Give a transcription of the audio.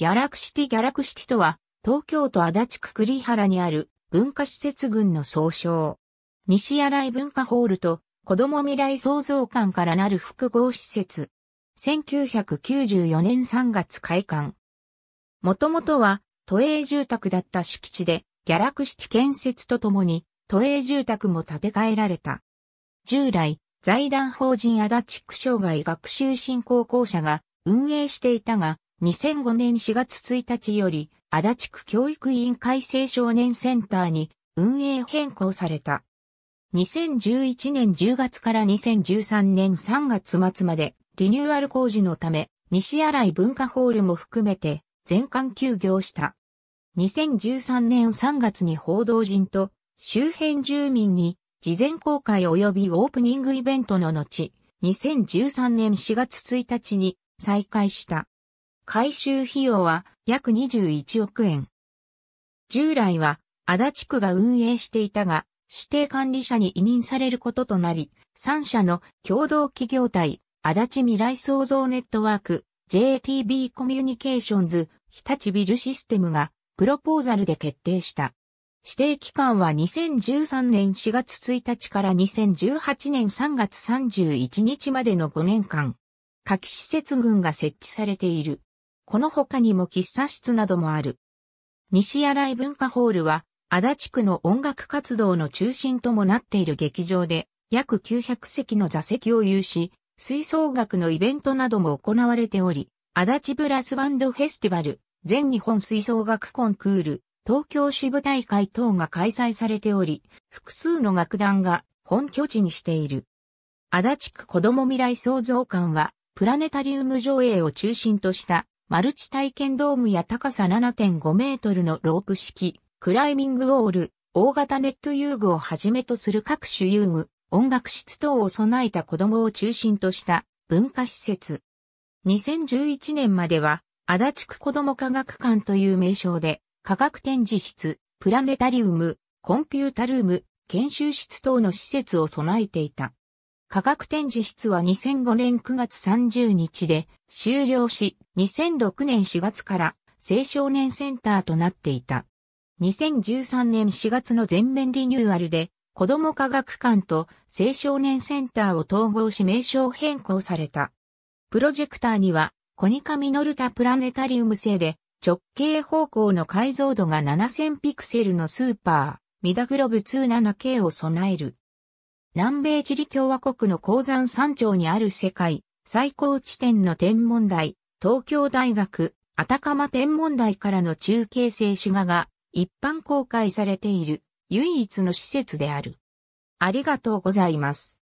ギャラクシティギャラクシティとは、東京都足立区栗原にある文化施設群の総称。西新井文化ホールと子供未来創造館からなる複合施設。1994年3月開館。もともとは都営住宅だった敷地で、ギャラクシティ建設とともに、都営住宅も建て替えられた。従来、財団法人足立区障害学習振興公社が運営していたが、2005年4月1日より、足立区教育委員会青少年センターに運営変更された。2011年10月から2013年3月末までリニューアル工事のため、西新井文化ホールも含めて全館休業した。2013年3月に報道陣と周辺住民に事前公開及びオープニングイベントの後、2013年4月1日に再開した。改修費用は約21億円。従来は足立区が運営していたが、指定管理者に委任されることとなり、3社の共同企業体、足立未来創造ネットワーク、JTB コミュニケーションズ、日立ビルシステムが、プロポーザルで決定した。指定期間は2013年4月1日から2018年3月31日までの5年間、夏季施設群が設置されている。この他にも喫茶室などもある。西新井文化ホールは、足立区の音楽活動の中心ともなっている劇場で、約900席の座席を有し、吹奏楽のイベントなども行われており、足立ブラスバンドフェスティバル、全日本吹奏楽コンクール、東京支部大会等が開催されており、複数の楽団が本拠地にしている。足立区子ども未来創造館は、プラネタリウム上映を中心としたマルチ体験ドームや高さ7.5メートルのロープ式、クライミングウォール、大型ネット遊具をはじめとする各種遊具、音楽室等を備えた子供を中心とした文化施設。2011年までは、足立区子供科学館という名称で、科学展示室、プラネタリウム、コンピュータルーム、研修室等の施設を備えていた。科学展示室は2005年9月30日で終了し、2006年4月から青少年センターとなっていた。2013年4月の全面リニューアルで、子ども科学館と青少年センターを統合し名称変更された。プロジェクターには、コニカミノルタプラネタリウム製で、直径方向の解像度が7000ピクセルのスーパー、ミダグロブ 27K を備える。南米チリ共和国の鉱山山頂にある世界最高地点の天文台、東京大学、アタカマ天文台からの中継静止画が一般公開されている唯一の施設である。ありがとうございます。